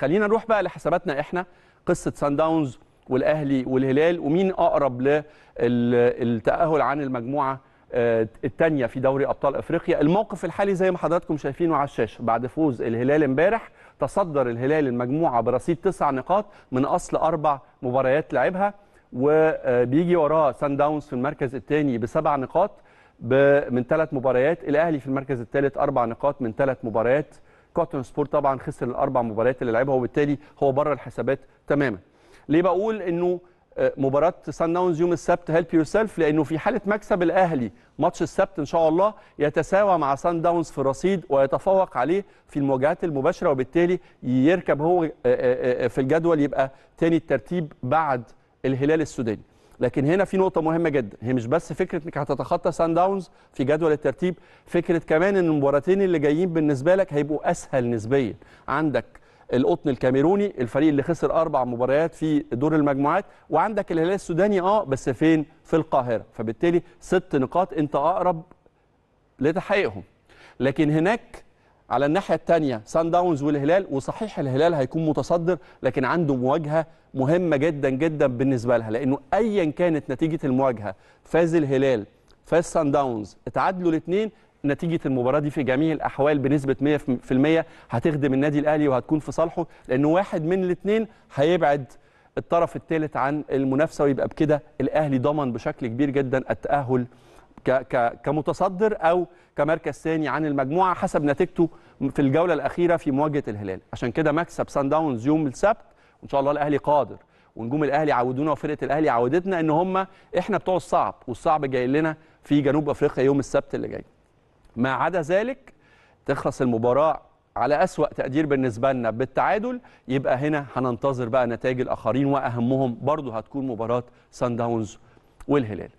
خلينا نروح بقى لحساباتنا احنا قصه سان داونز والاهلي والهلال ومين اقرب للتاهل عن المجموعه آه، الثانيه في دوري ابطال افريقيا الموقف الحالي زي ما حضراتكم شايفينه على الشاشه بعد فوز الهلال امبارح تصدر الهلال المجموعه برصيد تسع نقاط من اصل اربع مباريات لعبها وبيجي آه، وراه سان داونز في المركز الثاني بسبع نقاط من ثلاث مباريات الاهلي في المركز الثالث اربع نقاط من ثلاث مباريات كوتون سبورت طبعا خسر الاربع مباريات اللي لعبها وبالتالي هو بره الحسابات تماما ليه بقول انه آه، مباراه سان داونز يوم السبت هيلب يور سيلف لانه في حاله مكسب الاهلي ماتش السبت ان شاء الله يتساوى مع سان داونز في الرصيد ويتفوق عليه في المواجهات المباشره وبالتالي يركب هو آه، آه، في الجدول يبقى ثاني الترتيب بعد الهلال السوداني لكن هنا في نقطه مهمه جدا هي مش بس فكره انك هتتخطى سان داونز في جدول الترتيب فكره كمان ان المباراتين اللي جايين بالنسبه لك هيبقوا اسهل نسبيا عندك القطن الكاميروني الفريق اللي خسر اربع مباريات في دور المجموعات وعندك الهلال السوداني اه بس فين في القاهره فبالتالي ست نقاط انت اقرب لتحقيقهم لكن هناك على الناحية الثانية سان داونز والهلال وصحيح الهلال هيكون متصدر لكن عنده مواجهة مهمة جدا جدا بالنسبة لها لأنه أيا كانت نتيجة المواجهة فاز الهلال فاز سان داونز اتعادلوا الاثنين نتيجة المباراة دي في جميع الأحوال بنسبة 100% هتخدم النادي الأهلي وهتكون في صالحه لأنه واحد من الاثنين هيبعد الطرف الثالث عن المنافسة ويبقى بكده الأهلي ضمن بشكل كبير جدا التأهل كمتصدر او كمركز ثاني عن المجموعه حسب نتيجته في الجوله الاخيره في مواجهه الهلال عشان كده مكسب سان داونز يوم السبت وان شاء الله الاهلي قادر ونجوم الاهلي عودونا وفرقه الاهلي عودتنا ان هم احنا بتوع الصعب والصعب جاي لنا في جنوب افريقيا يوم السبت اللي جاي ما عدا ذلك تخلص المباراه على أسوأ تقدير بالنسبة لنا بالتعادل يبقى هنا هننتظر بقى نتائج الآخرين وأهمهم برضو هتكون مباراة سان داونز والهلال